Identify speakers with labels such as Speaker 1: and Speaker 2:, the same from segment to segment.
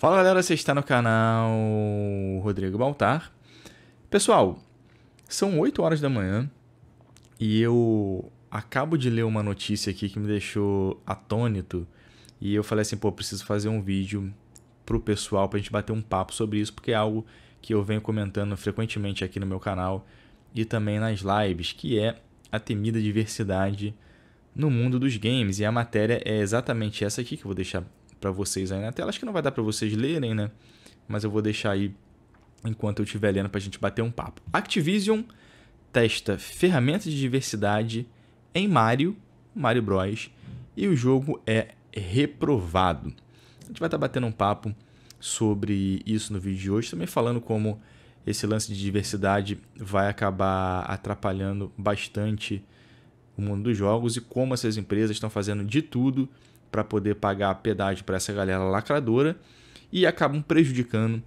Speaker 1: Fala galera, você está no canal Rodrigo Baltar. Pessoal, são 8 horas da manhã e eu acabo de ler uma notícia aqui que me deixou atônito e eu falei assim, pô, preciso fazer um vídeo pro pessoal pra gente bater um papo sobre isso, porque é algo que eu venho comentando frequentemente aqui no meu canal e também nas lives, que é a temida diversidade no mundo dos games. E a matéria é exatamente essa aqui que eu vou deixar para vocês aí na tela. Acho que não vai dar para vocês lerem, né? Mas eu vou deixar aí enquanto eu estiver lendo para a gente bater um papo. Activision testa ferramentas de diversidade em Mario, Mario Bros. E o jogo é reprovado. A gente vai estar tá batendo um papo sobre isso no vídeo de hoje, também falando como esse lance de diversidade vai acabar atrapalhando bastante o mundo dos jogos e como essas empresas estão fazendo de tudo para poder pagar a pedágio para essa galera lacradora e acabam prejudicando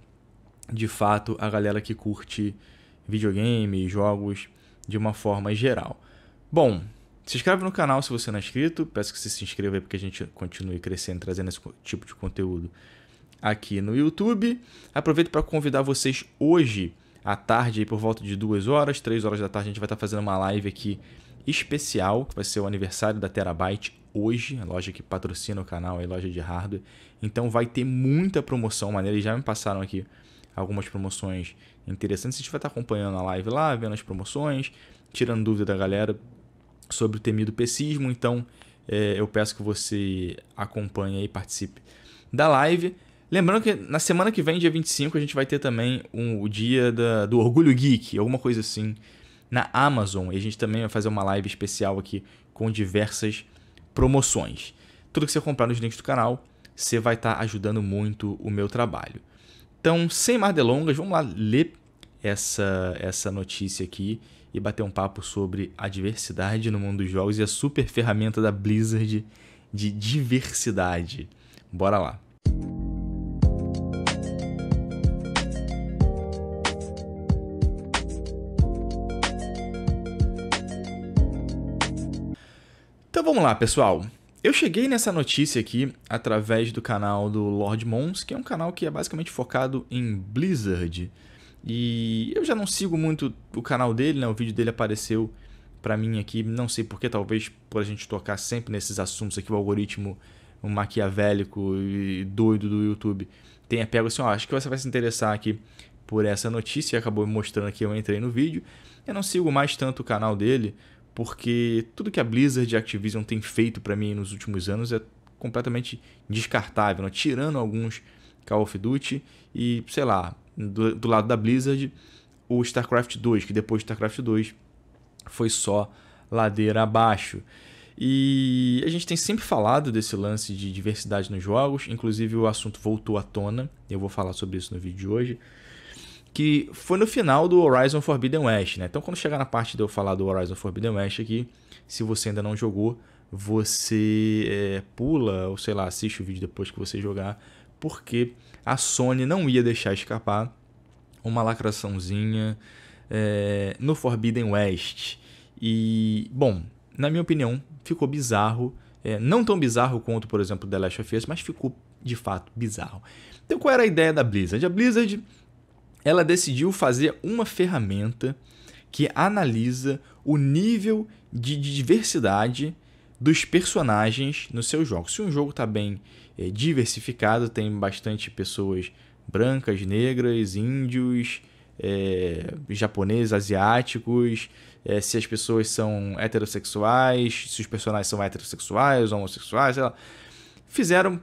Speaker 1: de fato a galera que curte videogame, jogos de uma forma geral. Bom, se inscreve no canal se você não é inscrito, peço que você se inscreva aí porque a gente continue crescendo, trazendo esse tipo de conteúdo aqui no YouTube. Aproveito para convidar vocês hoje à tarde, por volta de 2 horas, 3 horas da tarde, a gente vai estar tá fazendo uma live aqui especial, que vai ser o aniversário da Terabyte hoje, a loja que patrocina o canal, é loja de hardware. Então vai ter muita promoção maneira. Eles já me passaram aqui algumas promoções interessantes. a gente vai estar tá acompanhando a live lá, vendo as promoções, tirando dúvida da galera sobre o temido pessismo. Então é, eu peço que você acompanhe e participe da live. Lembrando que na semana que vem, dia 25, a gente vai ter também um, o dia da, do Orgulho Geek, alguma coisa assim, na Amazon. E a gente também vai fazer uma live especial aqui com diversas promoções. Tudo que você comprar nos links do canal, você vai estar tá ajudando muito o meu trabalho. Então, sem mais delongas, vamos lá ler essa, essa notícia aqui e bater um papo sobre a diversidade no mundo dos jogos e a super ferramenta da Blizzard de diversidade. Bora lá. vamos lá, pessoal. Eu cheguei nessa notícia aqui através do canal do Lord Mons, que é um canal que é basicamente focado em Blizzard. E eu já não sigo muito o canal dele, né? O vídeo dele apareceu para mim aqui, não sei porque, talvez por a gente tocar sempre nesses assuntos aqui, o algoritmo maquiavélico e doido do YouTube tenha pego assim, ó, acho que você vai se interessar aqui por essa notícia, acabou mostrando aqui, eu entrei no vídeo. Eu não sigo mais tanto o canal dele, porque tudo que a Blizzard e a Activision tem feito para mim nos últimos anos é completamente descartável, né? tirando alguns Call of Duty e, sei lá, do, do, lado da Blizzard, o StarCraft 2, que depois do StarCraft 2 foi só ladeira abaixo. E a gente tem sempre falado desse lance de diversidade nos jogos, inclusive o assunto voltou à tona, eu vou falar sobre isso no vídeo de hoje que foi no final do Horizon Forbidden West, né? Então quando chegar na parte de eu falar do Horizon Forbidden West aqui, se você ainda não jogou, você é, pula ou sei lá, assiste o vídeo depois que você jogar, porque a Sony não ia deixar escapar uma lacraçãozinha é, no Forbidden West. E, bom, na minha opinião, ficou bizarro. É, não tão bizarro quanto, por exemplo, The Last of Us, mas ficou de fato bizarro. Então, qual era a ideia da Blizzard? A Blizzard ela decidiu fazer uma ferramenta que analisa o nível de diversidade dos personagens no seu jogo. Se um jogo está bem é, diversificado, tem bastante pessoas brancas, negras, índios, é, japoneses, asiáticos, é, se as pessoas são heterossexuais, se os personagens são heterossexuais, homossexuais, sei lá. Fizeram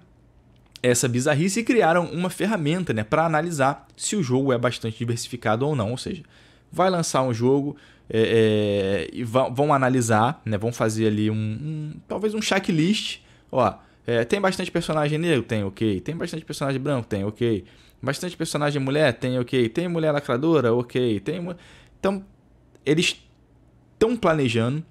Speaker 1: essa bizarrice e criaram uma ferramenta né, para analisar se o jogo é bastante diversificado ou não. Ou seja, vai lançar um jogo é, é, e vão, vão, analisar, né, vão fazer ali um, um talvez um checklist. Ó, é, tem bastante personagem negro? Tem, ok. Tem bastante personagem branco? Tem, ok. Bastante personagem mulher? Tem, ok. Tem mulher lacradora? Ok. Tem Então, eles estão planejando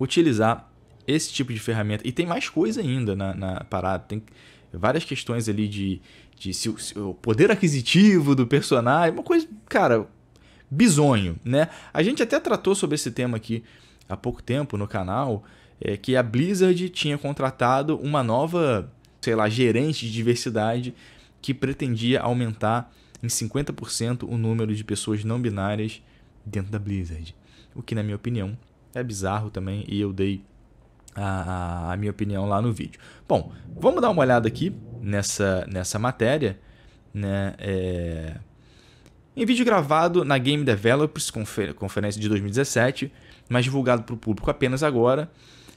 Speaker 1: utilizar esse tipo de ferramenta. E tem mais coisa ainda na, na parada. Tem que várias questões ali de, de se, se, o poder aquisitivo do personagem, uma coisa, cara, bizonho, né? A gente até tratou sobre esse tema aqui há pouco tempo no canal, é, que a Blizzard tinha contratado uma nova, sei lá, gerente de diversidade que pretendia aumentar em 50% o número de pessoas não binárias dentro da Blizzard. O que, na minha opinião, é bizarro também e eu dei a, a, minha opinião lá no vídeo. Bom, vamos dar uma olhada aqui nessa, nessa matéria. Né? É... Em vídeo gravado na Game Developers, confer conferência de 2017, mas divulgado para o público apenas agora,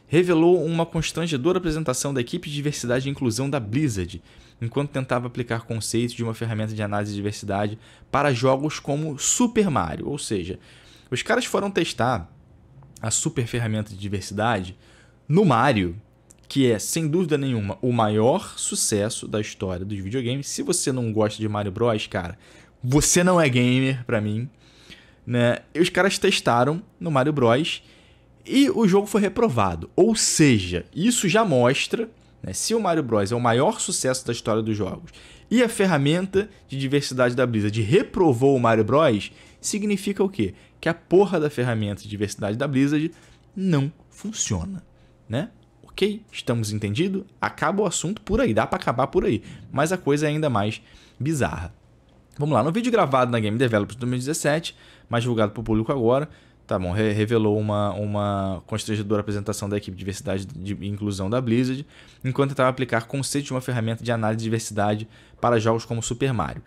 Speaker 1: revelou uma constrangedora apresentação da equipe de diversidade e inclusão da Blizzard, enquanto tentava aplicar conceitos de uma ferramenta de análise de diversidade para jogos como Super Mario. Ou seja, os caras foram testar a super ferramenta de diversidade no Mario, que é, sem dúvida nenhuma, o maior sucesso da história dos videogames. Se você não gosta de Mario Bros, cara, você não é gamer para mim, né? E os caras testaram no Mario Bros e o jogo foi reprovado. Ou seja, isso já mostra, né, se o Mario Bros é o maior sucesso da história dos jogos e a ferramenta de diversidade da Blizzard reprovou o Mario Bros, significa o quê? Que a porra da ferramenta de diversidade da Blizzard não funciona né? Ok, estamos entendido, acaba o assunto por aí, dá para acabar por aí, mas a coisa é ainda mais bizarra. Vamos lá, no vídeo gravado na Game Developers 2017, mas divulgado para o público agora, tá bom, re revelou uma, uma constrangedora apresentação da equipe de diversidade e inclusão da Blizzard, enquanto tentava aplicar conceitos de uma ferramenta de análise de diversidade para jogos como Super Mario.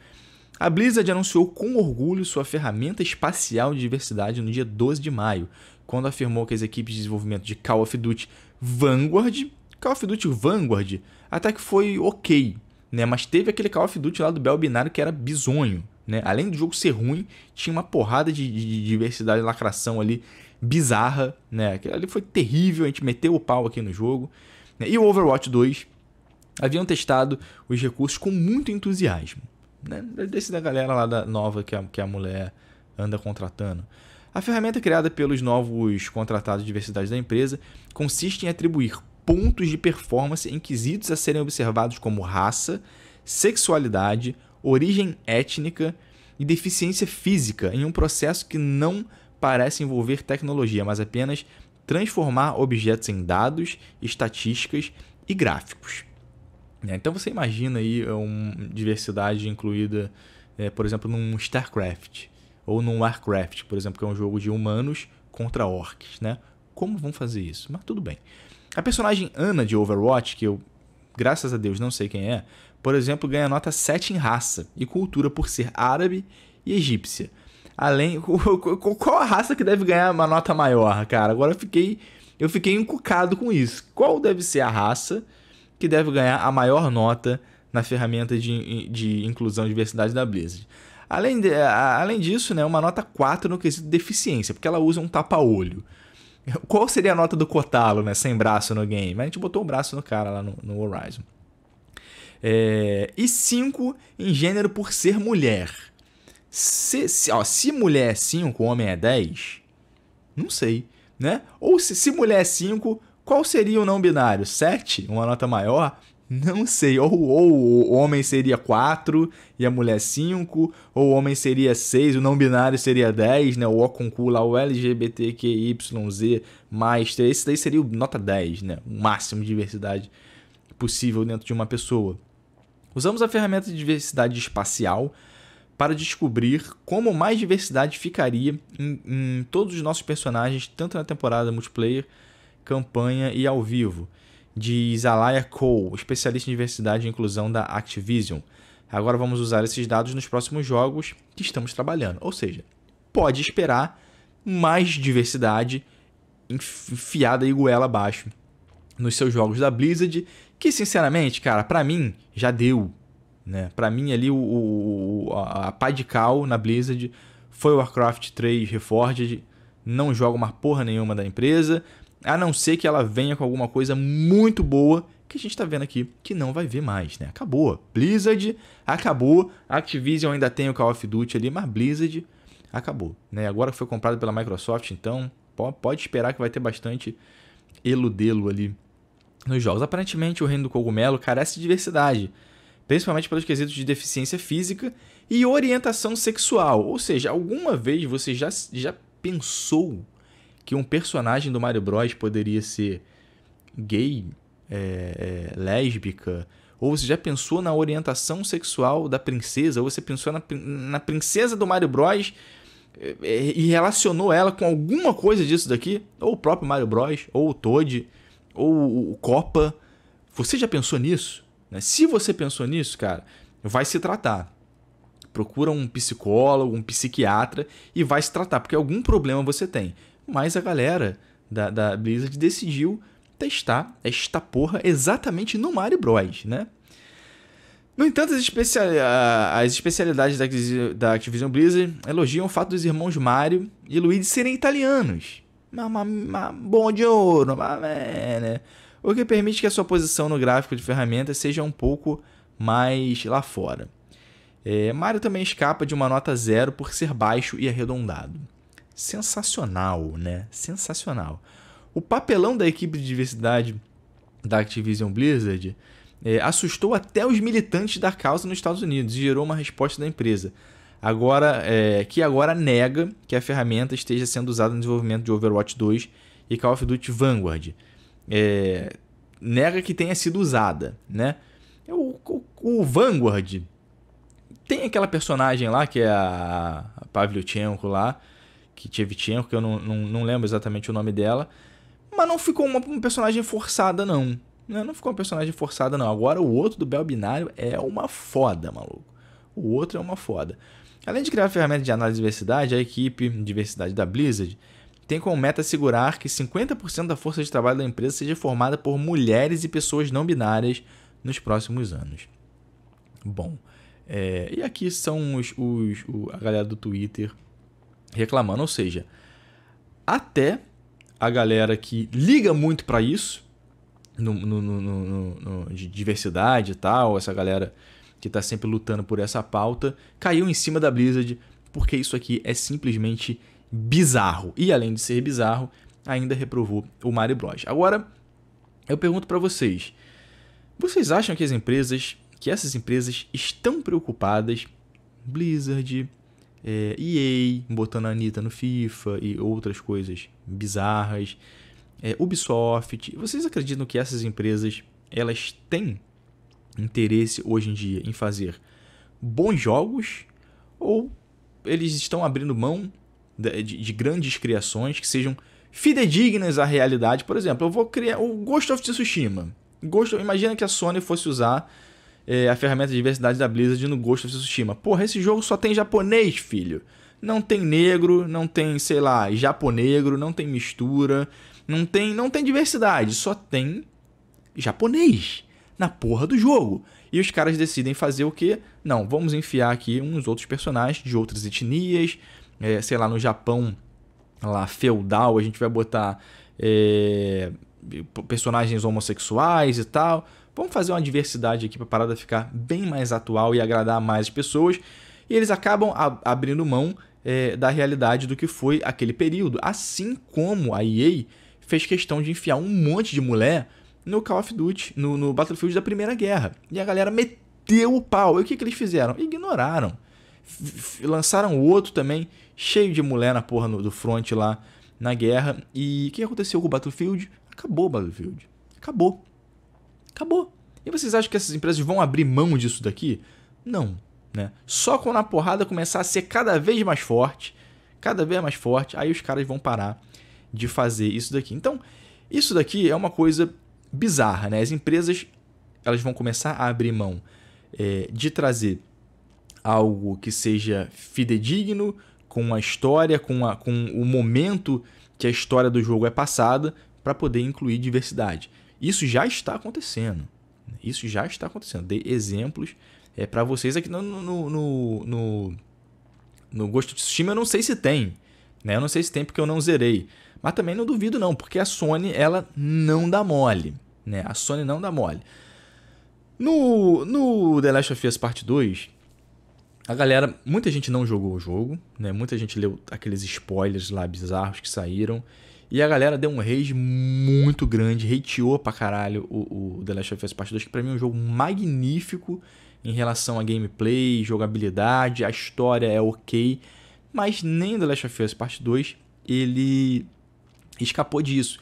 Speaker 1: A Blizzard anunciou com orgulho sua ferramenta espacial de diversidade no dia 12 de maio, quando afirmou que as equipes de desenvolvimento de Call of Duty Vanguard, Call of Duty Vanguard, até que foi ok, né? Mas teve aquele Call of Duty lá do Bel Binário que era bizonho, né? Além do jogo ser ruim, tinha uma porrada de, de diversidade e lacração ali bizarra, né? Aquilo ali foi terrível, a gente meteu o pau aqui no jogo. Né? E o Overwatch 2 haviam testado os recursos com muito entusiasmo, né? Desse da galera lá da nova que a, que a mulher anda contratando. A ferramenta criada pelos novos contratados de diversidade da empresa consiste em atribuir pontos de performance em quesitos a serem observados como raça, sexualidade, origem étnica e deficiência física em um processo que não parece envolver tecnologia, mas apenas transformar objetos em dados, estatísticas e gráficos. É, então você imagina aí é, uma diversidade incluída, é, por exemplo, num StarCraft ou num Warcraft, por exemplo, que é um jogo de humanos contra orcs, né? Como vão fazer isso? Mas tudo bem. A personagem Ana de Overwatch, que eu, graças a Deus, não sei quem é, por exemplo, ganha nota 7 em raça e cultura por ser árabe e egípcia. Além, qual a raça que deve ganhar uma nota maior, cara? Agora eu fiquei, eu fiquei encucado com isso. Qual deve ser a raça que deve ganhar a maior nota na ferramenta de, de inclusão e diversidade da Blizzard? Além, de, além disso, né, uma nota 4 no quesito deficiência, porque ela usa um tapa-olho. Qual seria a nota do Cotalo, né? Sem braço no game. Mas a gente botou um braço no cara lá no, no Horizon. É, e 5 em gênero por ser mulher. Se, se, ó, se mulher é 5, homem é 10, não sei, né? Ou se, se mulher é 5, qual seria o não binário? 7? Uma nota maior? Não sei, ou, ou, o homem seria 4 e a mulher 5, ou o homem seria 6, o não binário seria 10, né? O O com Q lá, o LGBTQYZ mais 3, esse daí seria o nota 10, né? O máximo de diversidade possível dentro de uma pessoa. Usamos a ferramenta de diversidade espacial para descobrir como mais diversidade ficaria em, em todos os nossos personagens, tanto na temporada multiplayer, campanha e ao vivo de Zalaya Cole, especialista em diversidade e inclusão da Activision. Agora vamos usar esses dados nos próximos jogos que estamos trabalhando. Ou seja, pode esperar mais diversidade enfiada e goela abaixo nos seus jogos da Blizzard, que sinceramente, cara, para mim já deu, né? Para mim ali o, o a, a pá de cal na Blizzard foi Warcraft 3 Reforged, não jogo uma porra nenhuma da empresa. A não ser que ela venha com alguma coisa muito boa que a gente está vendo aqui que não vai ver mais, né? Acabou. Blizzard acabou. Activision ainda tem o Call of Duty ali, mas Blizzard acabou, né? Agora que foi comprado pela Microsoft, então pode esperar que vai ter bastante eludelo ali nos jogos. Aparentemente, o reino do cogumelo carece de diversidade, principalmente pelos quesitos de deficiência física e orientação sexual. Ou seja, alguma vez você já, já pensou que um personagem do Mario Bros poderia ser gay, é, é, lésbica, ou você já pensou na orientação sexual da princesa, ou você pensou na, na princesa do Mario Bros é, é, e relacionou ela com alguma coisa disso daqui, ou o próprio Mario Bros, ou o Toad, ou o Copa. Você já pensou nisso? Né? Se você pensou nisso, cara, vai se tratar. Procura um psicólogo, um psiquiatra e vai se tratar, porque algum problema você tem. Mas a galera da, da Blizzard decidiu testar esta porra exatamente no Mario Bros, né? No entanto, as, as especialidades da, da Activision Blizzard elogiam o fato dos irmãos Mario e Luigi serem italianos. Ma, ma, ma, bom de ouro, ma, né? o que permite que a sua posição no gráfico de ferramentas seja um pouco mais lá fora. É, Mario também escapa de uma nota zero por ser baixo e arredondado sensacional, né? Sensacional. O papelão da equipe de diversidade da Activision Blizzard é, assustou até os militantes da causa nos Estados Unidos e gerou uma resposta da empresa, agora é, que agora nega que a ferramenta esteja sendo usada no desenvolvimento de Overwatch 2 e Call of Duty Vanguard. É, nega que tenha sido usada, né? É, o, o, o, Vanguard tem aquela personagem lá que é a, a Pavlyuchenko lá, Kitchevchenko, que eu não, não, não, lembro exatamente o nome dela. Mas não ficou uma, uma personagem forçada, não. Né? Não ficou uma personagem forçada, não. Agora o outro do Bel Binário é uma foda, maluco. O outro é uma foda. Além de criar ferramentas de análise de diversidade, a equipe Diversidade da Blizzard tem como meta assegurar que 50% da força de trabalho da empresa seja formada por mulheres e pessoas não binárias nos próximos anos. Bom, é, e aqui são os, os, a galera do Twitter reclamando. Ou seja, até a galera que liga muito para isso, no, no, no, de diversidade e tal, essa galera que está sempre lutando por essa pauta, caiu em cima da Blizzard, porque isso aqui é simplesmente bizarro. E além de ser bizarro, ainda reprovou o Mario Bros. Agora, eu pergunto para vocês, vocês acham que as empresas, que essas empresas estão preocupadas, Blizzard, é, EA botando a Anitta no FIFA e outras coisas bizarras, é, Ubisoft. Vocês acreditam que essas empresas elas têm interesse hoje em dia em fazer bons jogos ou eles estão abrindo mão de, de grandes criações que sejam fidedignas à realidade? Por exemplo, eu vou criar o Ghost of Tsushima. Ghost, imagina que a Sony fosse usar é, a ferramenta de diversidade da Blizzard no Ghost of Tsushima. Porra, esse jogo só tem japonês, filho. Não tem negro, não tem, sei lá, japonegro, não tem mistura, não tem, não tem diversidade, só tem japonês na porra do jogo. E os caras decidem fazer o quê? Não, vamos enfiar aqui uns outros personagens de outras etnias, é, sei lá, no Japão lá feudal, a gente vai botar é, personagens homossexuais e tal vamos fazer uma diversidade aqui para a parada ficar bem mais atual e agradar mais pessoas. E eles acabam abrindo mão é, da realidade do que foi aquele período. Assim como a EA fez questão de enfiar um monte de mulher no Call of Duty, no, no Battlefield da Primeira Guerra. E a galera meteu o pau. E o que, que eles fizeram? Ignoraram. F lançaram outro também, cheio de mulher na porra no, do front lá na guerra. E o que aconteceu com o Battlefield? Acabou o Battlefield. Acabou. Acabou. E vocês acham que essas empresas vão abrir mão disso daqui? Não. Né? Só quando a porrada começar a ser cada vez mais forte, cada vez mais forte, aí os caras vão parar de fazer isso daqui. Então, isso daqui é uma coisa bizarra, né? As empresas elas vão começar a abrir mão é, de trazer algo que seja fidedigno, com a história, com, a, com o momento que a história do jogo é passada, para poder incluir diversidade. Isso já está acontecendo. Isso já está acontecendo. Dei exemplos é, para vocês aqui no, no, no, no, no Gosto de Tsushima. Eu não sei se tem. Né? Eu não sei se tem porque eu não zerei. Mas também não duvido não, porque a Sony ela não dá mole. Né? A Sony não dá mole. No, no The Last of Us Part 2, a galera, muita gente não jogou o jogo, né? Muita gente leu aqueles spoilers lá bizarros que saíram. E a galera deu um rage muito grande, hateou pra caralho o, o The Last of Us Part 2, que pra mim é um jogo magnífico em relação a gameplay, jogabilidade, a história é ok, mas nem The Last of Us Part 2 ele escapou disso.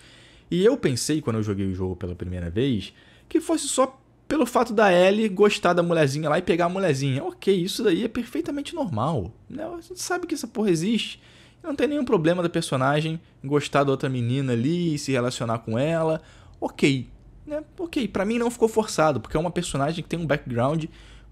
Speaker 1: E eu pensei, quando eu joguei o jogo pela primeira vez, que fosse só pelo fato da Ellie gostar da mulherzinha lá e pegar a mulherzinha. Ok, isso daí é perfeitamente normal. Né? A gente sabe que essa porra existe não tem nenhum problema da personagem gostar da outra menina ali e se relacionar com ela. Ok. Né? Ok, para mim não ficou forçado, porque é uma personagem que tem um background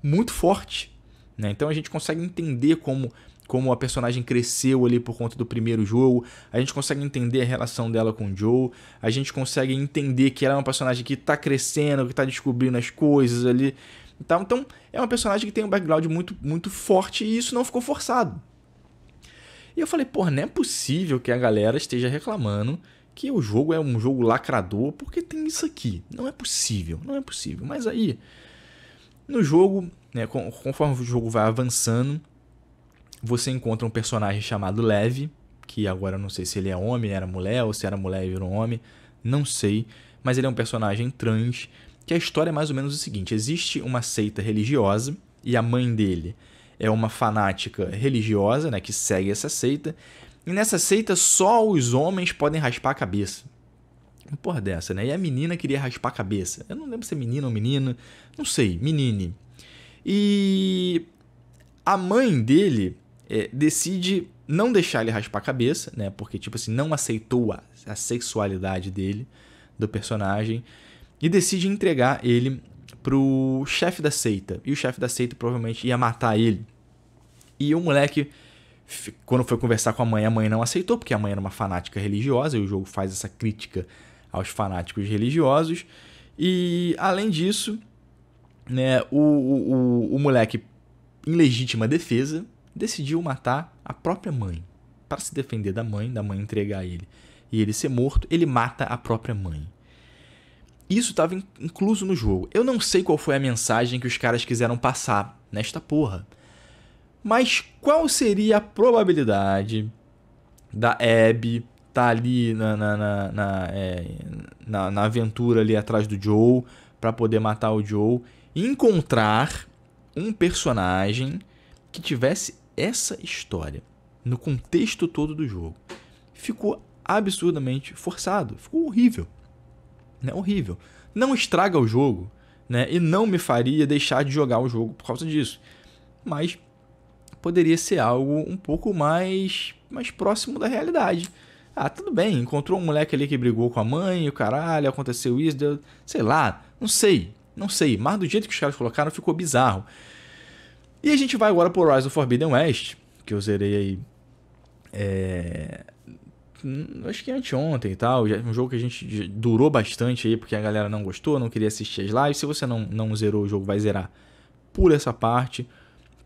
Speaker 1: muito forte. Né? Então a gente consegue entender como, como a personagem cresceu ali por conta do primeiro jogo, a gente consegue entender a relação dela com o Joe, a gente consegue entender que ela é uma personagem que está crescendo, que está descobrindo as coisas ali. Então, então é uma personagem que tem um background muito, muito forte e isso não ficou forçado. E eu falei, pô, não é possível que a galera esteja reclamando que o jogo é um jogo lacrador, porque tem isso aqui. Não é possível, não é possível. Mas aí, no jogo, né, conforme o jogo vai avançando, você encontra um personagem chamado Leve que agora eu não sei se ele é homem, era mulher, ou se era mulher e virou homem, não sei. Mas ele é um personagem trans, que a história é mais ou menos o seguinte: existe uma seita religiosa e a mãe dele é uma fanática religiosa, né, que segue essa seita. E nessa seita só os homens podem raspar a cabeça. Uma porra dessa, né? E a menina queria raspar a cabeça. Eu não lembro se é menina ou menina, não sei, menine. E a mãe dele é, decide não deixar ele raspar a cabeça, né? Porque, tipo assim, não aceitou a, a sexualidade dele, do personagem, e decide entregar ele pro chefe da seita. E o chefe da seita provavelmente ia matar ele. E o moleque, quando foi conversar com a mãe, a mãe não aceitou, porque a mãe era uma fanática religiosa, e o jogo faz essa crítica aos fanáticos religiosos. E, além disso, né, o, o, o moleque, em legítima defesa, decidiu matar a própria mãe. Para se defender da mãe, da mãe entregar a ele e ele ser morto, ele mata a própria mãe. Isso estava incluso no jogo. Eu não sei qual foi a mensagem que os caras quiseram passar nesta porra. Mas qual seria a probabilidade da Abby tá ali na, na, na, na, é, na, na aventura ali atrás do Joe para poder matar o Joe, encontrar um personagem que tivesse essa história no contexto todo do jogo. Ficou absurdamente forçado, ficou horrível. Né? Horrível. Não estraga o jogo, né? E não me faria deixar de jogar o jogo por causa disso. Mas poderia ser algo um pouco mais, mais próximo da realidade. Ah, tudo bem, encontrou um moleque ali que brigou com a mãe, o caralho, aconteceu isso, deu, sei lá, não sei, não sei, mas do jeito que os caras colocaram ficou bizarro. E a gente vai agora pro Horizon Forbidden West, que eu zerei aí. É... Acho que anteontem e tal. Um jogo que a gente durou bastante aí, porque a galera não gostou, não queria assistir as lives. Se você não, não zerou o jogo, vai zerar por essa parte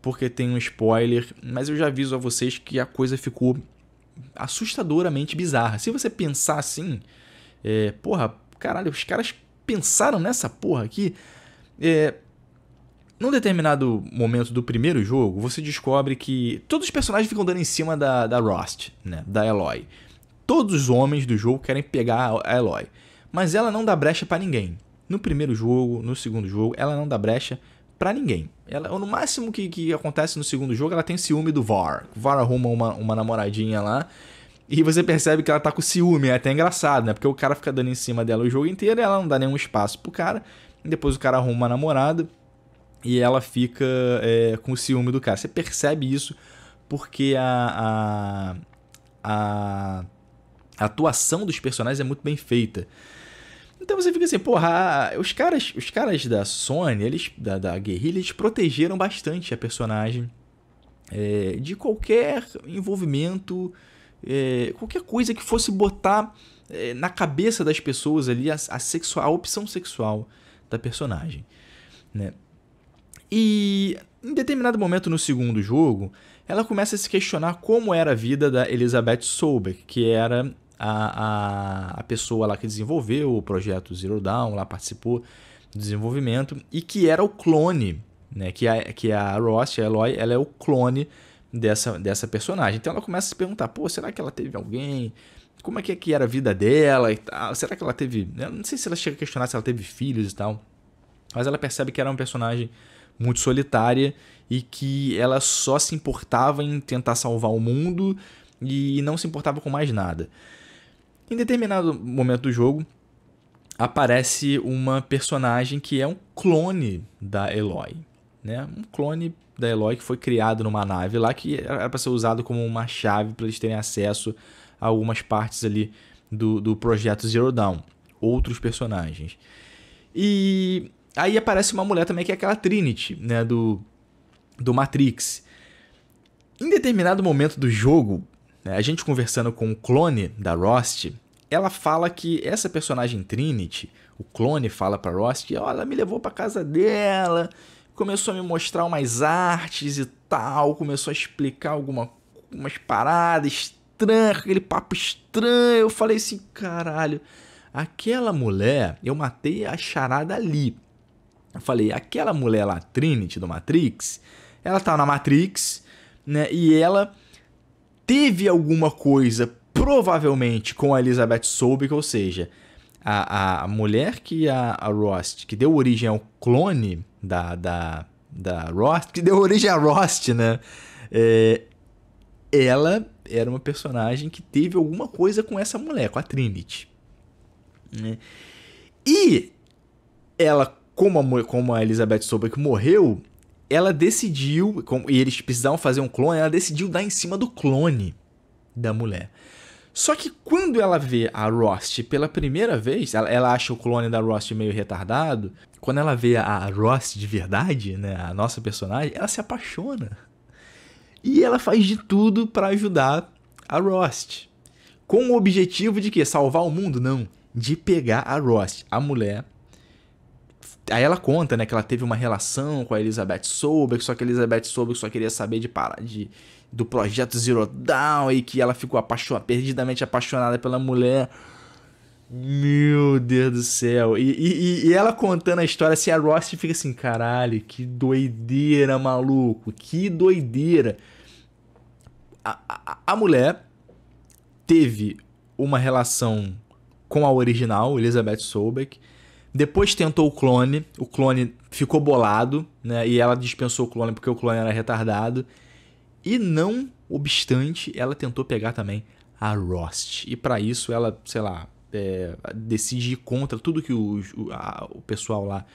Speaker 1: porque tem um spoiler, mas eu já aviso a vocês que a coisa ficou assustadoramente bizarra. Se você pensar assim, é, porra, caralho, os caras pensaram nessa porra aqui. É, num determinado momento do primeiro jogo, você descobre que todos os personagens ficam dando em cima da, da Rost, né, da Eloy. Todos os homens do jogo querem pegar a Eloy, mas ela não dá brecha para ninguém. No primeiro jogo, no segundo jogo, ela não dá brecha para ninguém. Ela, no máximo que, que acontece no segundo jogo, ela tem ciúme do VAR. O VAR arruma uma, uma namoradinha lá. E você percebe que ela tá com ciúme, é até engraçado, né? Porque o cara fica dando em cima dela o jogo inteiro e ela não dá nenhum espaço pro cara. depois o cara arruma uma namorada e ela fica é, com ciúme do cara. Você percebe isso porque a, a, a atuação dos personagens é muito bem feita. Então você fica assim, porra, os caras, os caras da Sony, eles da, da Guerrilla, eles protegeram bastante a personagem é, de qualquer envolvimento, é, qualquer coisa que fosse botar é, na cabeça das pessoas ali a, a, sexual, a opção sexual da personagem, né? E em determinado momento no segundo jogo, ela começa a se questionar como era a vida da Elizabeth Solberg, que era a, a, a pessoa lá que desenvolveu o projeto Zero Dawn, lá participou do desenvolvimento, e que era o clone, né? Que a, que a Ross, a Eloy, ela é o clone dessa, dessa personagem. Então ela começa a se perguntar, pô, será que ela teve alguém? Como é que, é que era a vida dela e tal? Será que ela teve... Eu né, não sei se ela chega a questionar se ela teve filhos e tal. Mas ela percebe que era uma personagem muito solitária e que ela só se importava em tentar salvar o mundo e não se importava com mais nada. Em determinado momento do jogo, aparece uma personagem que é um clone da Eloy. Né? Um clone da Eloy que foi criado numa nave lá que era para ser usado como uma chave para eles terem acesso a algumas partes ali do, do projeto Zero Dawn, outros personagens. E aí aparece uma mulher também que é aquela Trinity, né, do do Matrix. Em determinado momento do jogo, né, a gente conversando com o clone da Rost, ela fala que essa personagem Trinity, o clone fala para Rost que oh, ela me levou para casa dela, começou a me mostrar umas artes e tal, começou a explicar alguma umas paradas estranhas, aquele papo estranho. Eu falei assim, caralho, aquela mulher, eu matei a charada ali. Eu falei, aquela mulher lá, Trinity do Matrix, ela tá na Matrix, né? E ela teve alguma coisa, provavelmente, com a Elizabeth Sobek, ou seja, a, a mulher que a, a Rost, que deu origem ao clone da, da, da Rost, que deu origem a Rost, né? É, ela era uma personagem que teve alguma coisa com essa mulher, com a Trinity. Né? E ela, como a, como a Elizabeth Sobek morreu, ela decidiu, e eles precisavam fazer um clone, ela decidiu dar em cima do clone da mulher. Só que quando ela vê a Rost pela primeira vez, ela, ela acha o clone da Rost meio retardado. Quando ela vê a Rost de verdade, né, a nossa personagem, ela se apaixona. E ela faz de tudo para ajudar a Rost. Com o objetivo de que salvar o mundo não, de pegar a Rost, a mulher Aí ela conta, né, que ela teve uma relação com a Elizabeth Sober, só que a Elizabeth Sober só queria saber de de do projeto Zero Dawn e que ela ficou apaixonada, perdidamente apaixonada pela mulher. Meu Deus do céu. E, e, e, ela contando a história, assim, a Ross fica assim, caralho, que doideira, maluco, que doideira. A, a, a mulher teve uma relação com a original, Elizabeth Solbeck, depois tentou o clone, o clone ficou bolado, né? E ela dispensou o clone porque o clone era retardado. E não obstante, ela tentou pegar também a Rost. E para isso ela, sei lá, é, decide ir contra tudo que o, o, a, o pessoal lá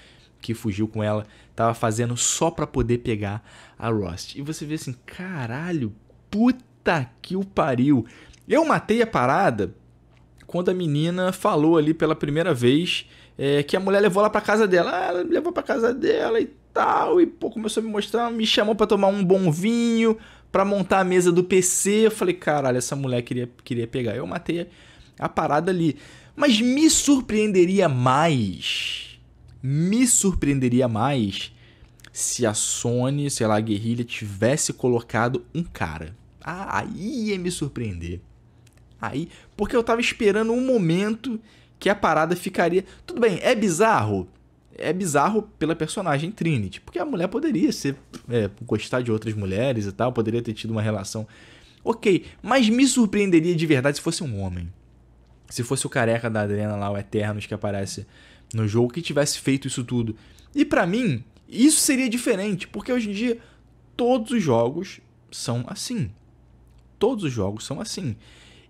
Speaker 1: que fugiu com ela tava fazendo só para poder pegar a Rost. E você vê assim, caralho, puta que o pariu. Eu matei a parada quando a menina falou ali pela primeira vez é, que a mulher levou lá pra casa dela. Ah, ela me levou pra casa dela e tal. E pô, começou a me mostrar, me chamou para tomar um bom vinho, para montar a mesa do PC. Eu falei, caralho, essa mulher queria, queria pegar. Eu matei a parada ali. Mas me surpreenderia mais. Me surpreenderia mais se a Sony, sei lá, a guerrilha, tivesse colocado um cara. Ah, aí ia me surpreender. Aí, porque eu tava esperando um momento que a parada ficaria. Tudo bem, é bizarro? É bizarro pela personagem Trinity, porque a mulher poderia ser é, gostar de outras mulheres e tal, poderia ter tido uma relação. Ok, mas me surpreenderia de verdade se fosse um homem. Se fosse o careca da Adriana lá, o Eternos que aparece no jogo, que tivesse feito isso tudo. E para mim, isso seria diferente, porque hoje em dia todos os jogos são assim. Todos os jogos são assim.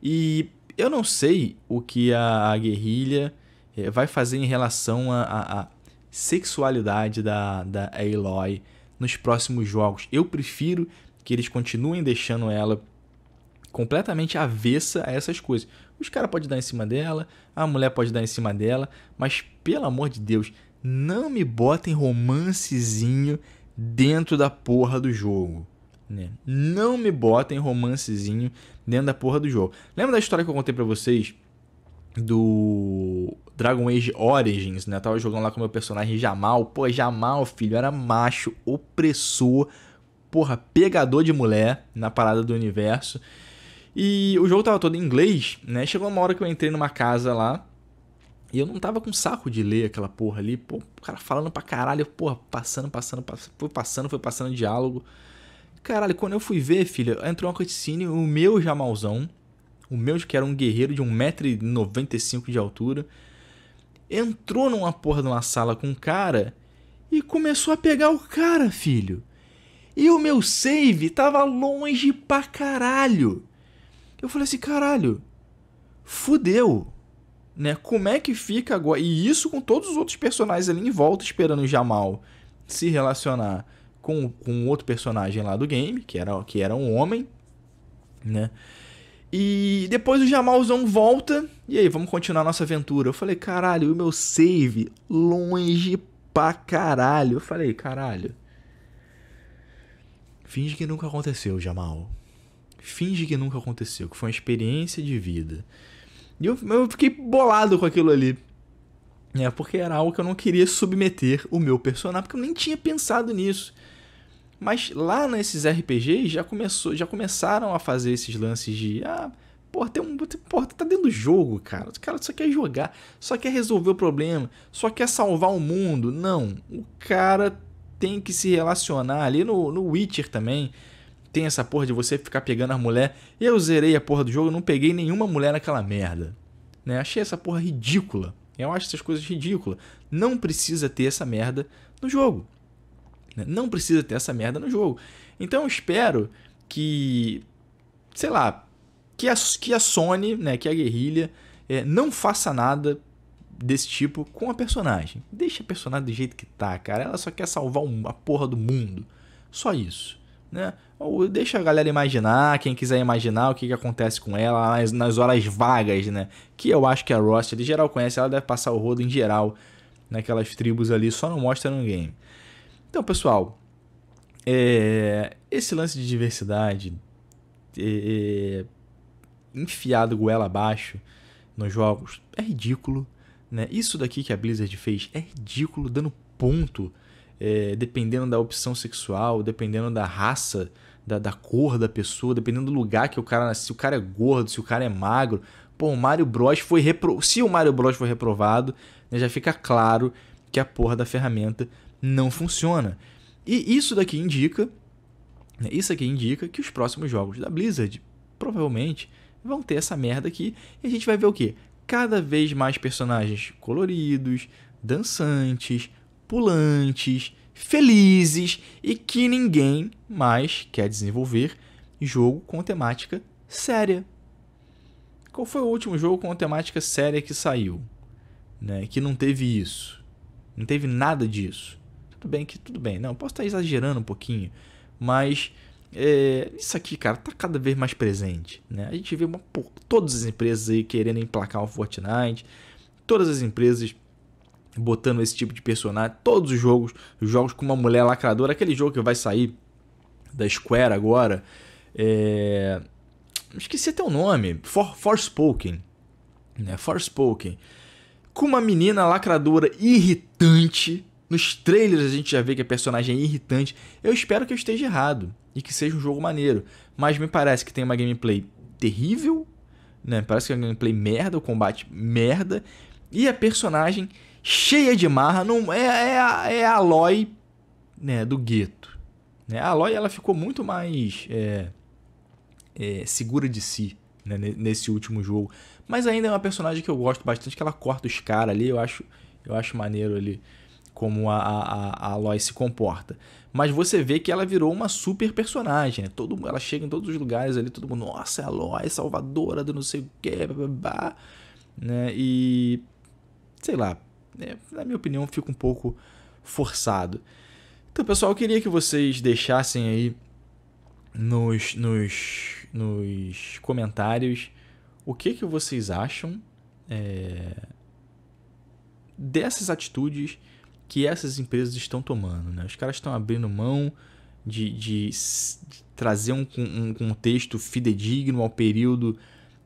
Speaker 1: E eu não sei o que a, a guerrilha é, vai fazer em relação à sexualidade da, da Aloy nos próximos jogos. Eu prefiro que eles continuem deixando ela completamente avessa a essas coisas. Os caras podem dar em cima dela, a mulher pode dar em cima dela, mas pelo amor de Deus, não me botem romancezinho dentro da porra do jogo. Né? Não me botem romancezinho dentro da porra do jogo. Lembra da história que eu contei para vocês do Dragon Age Origins, né? Eu tava jogando lá com meu personagem Jamal. Pô, Jamal, filho, era macho, opressor, porra, pegador de mulher na parada do universo. E o jogo tava todo em inglês, né? Chegou uma hora que eu entrei numa casa lá. E eu não tava com saco de ler aquela porra ali. Pô, o cara falando pra caralho, porra, passando, passando, passando, foi passando, foi passando diálogo. Caralho, quando eu fui ver, filha, entrou uma cutscene, o meu Jamalzão, o meu que era um guerreiro de 1,95m de altura, entrou numa porra de uma sala com um cara e começou a pegar o cara, filho. E o meu save tava longe pra caralho. Eu falei assim, caralho, fudeu. Né? Como é que fica agora? E isso com todos os outros personagens ali em volta esperando o Jamal se relacionar com, com outro personagem lá do game, que era, que era um homem, né? E depois o Jamalzão volta, e aí, vamos continuar nossa aventura. Eu falei, caralho, o meu save longe pra caralho. Eu falei, caralho. Finge que nunca aconteceu, Jamal. Finge que nunca aconteceu, que foi uma experiência de vida. E eu, eu fiquei bolado com aquilo ali. É, porque era algo que eu não queria submeter o meu personagem, porque eu nem tinha pensado nisso. Mas lá nesses RPGs já, começou, já começaram a fazer esses lances de. Ah, porra, tem um. Porra, tá dentro do jogo, cara. O cara só quer jogar, só quer resolver o problema, só quer salvar o mundo. Não. O cara tem que se relacionar. Ali no, no Witcher também tem essa porra de você ficar pegando a mulher. Eu zerei a porra do jogo, não peguei nenhuma mulher naquela merda. Né? Achei essa porra ridícula. Eu acho essas coisas ridículas. Não precisa ter essa merda no jogo. Né? Não precisa ter essa merda no jogo. Então eu espero que, sei lá, que a, que a Sony, né, que a guerrilha, é, não faça nada desse tipo com a personagem. Deixa a personagem do jeito que tá, cara. Ela só quer salvar uma a porra do mundo. Só isso né? Ou deixa a galera imaginar, quem quiser imaginar o que, que acontece com ela nas, nas horas vagas, né? Que eu acho que a Ross, de geral conhece, ela deve passar o rodo em geral naquelas tribos ali, só não mostra no game. Então, pessoal, é, esse lance de diversidade é, é, enfiado goela abaixo nos jogos é ridículo. Né? Isso daqui que a Blizzard fez é ridículo, dando ponto é, dependendo da opção sexual, dependendo da raça, da, da, cor da pessoa, dependendo do lugar que o cara nasce, se o cara é gordo, se o cara é magro. Pô, o Mario Bros foi repro... Se o Mario Bros foi reprovado, né, já fica claro que a porra da ferramenta não funciona. E isso daqui indica. Né, isso aqui indica que os próximos jogos da Blizzard, provavelmente, vão ter essa merda aqui. E a gente vai ver o quê? Cada vez mais personagens coloridos, dançantes, pulantes, felizes e que ninguém mais quer desenvolver jogo com temática séria. Qual foi o último jogo com temática séria que saiu? Né? Que não teve isso. Não teve nada disso. Tudo bem que tudo bem. Não, posso estar exagerando um pouquinho, mas é, isso aqui, cara, tá cada vez mais presente. Né? A gente vê uma, todas as empresas aí querendo emplacar o Fortnite, todas as empresas botando esse tipo de personagem. Todos os jogos, os jogos com uma mulher lacradora, aquele jogo que vai sair da Square agora. É... Esqueci até o nome. For, Forspoken. Né? Forspoken. Com uma menina lacradora irritante. Nos trailers a gente já vê que a personagem é irritante. Eu espero que eu esteja errado e que seja um jogo maneiro. Mas me parece que tem uma gameplay terrível. Né? Parece que é uma gameplay merda, o combate merda. E a personagem cheia de marra, não é, é, a, é a Aloy né, do gueto. Né? A Aloy ela ficou muito mais é, é, segura de si né, nesse último jogo. Mas ainda é uma personagem que eu gosto bastante, que ela corta os caras ali, eu acho, eu acho maneiro ali como a, a, a Aloy se comporta. Mas você vê que ela virou uma super personagem, né? Todo, ela chega em todos os lugares ali, todo mundo, nossa, é a Aloy, salvadora do não sei o que, né? E, sei lá, é, na minha opinião, fica um pouco forçado. Então, pessoal, eu queria que vocês deixassem aí nos, nos, nos comentários o que, que vocês acham é, dessas atitudes que essas empresas estão tomando. Né? Os caras estão abrindo mão de, de, de trazer um, um, contexto fidedigno ao período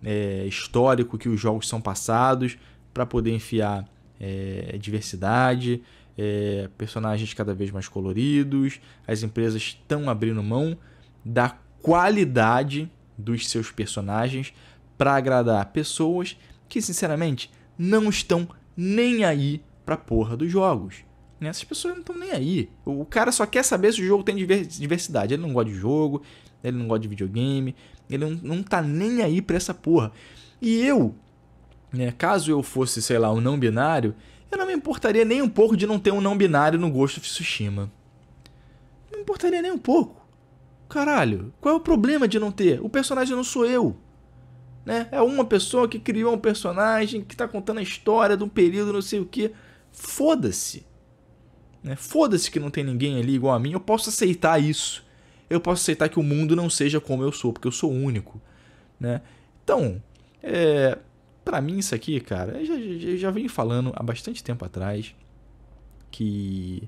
Speaker 1: é, histórico que os jogos são passados para poder enfiar é, diversidade, é, personagens cada vez mais coloridos. As empresas estão abrindo mão da qualidade dos seus personagens para agradar pessoas que, sinceramente, não estão nem aí pra porra dos jogos. Né? Essas pessoas não estão nem aí. O cara só quer saber se o jogo tem diversidade. Ele não gosta de jogo, ele não gosta de videogame, ele não, não tá nem aí pra essa porra. E eu, né? Caso eu fosse, sei lá, um não binário, eu não me importaria nem um pouco de não ter um não binário no Ghost of Tsushima. Não me importaria nem um pouco. Caralho, qual é o problema de não ter? O personagem não sou eu. Né? É uma pessoa que criou um personagem que está contando a história de um período, não sei o que. Foda-se. Né? Foda-se que não tem ninguém ali igual a mim. Eu posso aceitar isso. Eu posso aceitar que o mundo não seja como eu sou, porque eu sou único. Né? Então, é para mim isso aqui, cara, eu já, já, já, venho falando há bastante tempo atrás que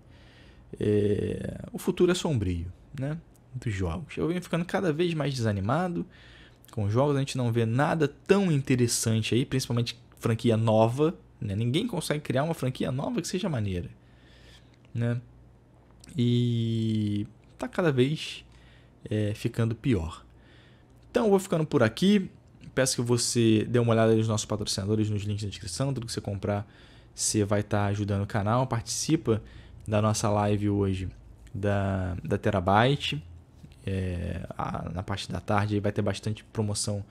Speaker 1: é, o futuro é sombrio, né? Dos jogos. Eu venho ficando cada vez mais desanimado com jogos, a gente não vê nada tão interessante aí, principalmente franquia nova, né? Ninguém consegue criar uma franquia nova que seja maneira, né? E tá cada vez é, ficando pior. Então eu vou ficando por aqui. Peço que você dê uma olhada nos nossos patrocinadores, nos links da descrição. Tudo que você comprar, você vai estar tá ajudando o canal. Participa da nossa live hoje da, da Terabyte. É, a, na parte da tarde vai ter bastante promoção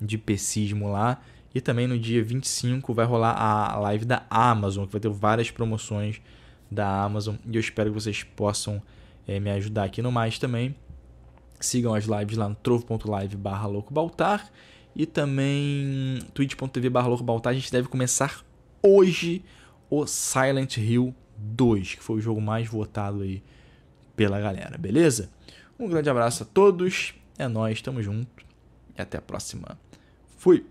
Speaker 1: de pecismo lá. E também no dia 25 vai rolar a live da Amazon, que vai ter várias promoções da Amazon. E eu espero que vocês possam é, me ajudar aqui no mais também. Sigam as lives lá no trovo.live barra loucobaltar e também twitch.tv lorbaltar. A gente deve começar hoje o Silent Hill 2, que foi o jogo mais votado aí pela galera, beleza? Um grande abraço a todos, é nós, tamo junto e até a próxima. Fui!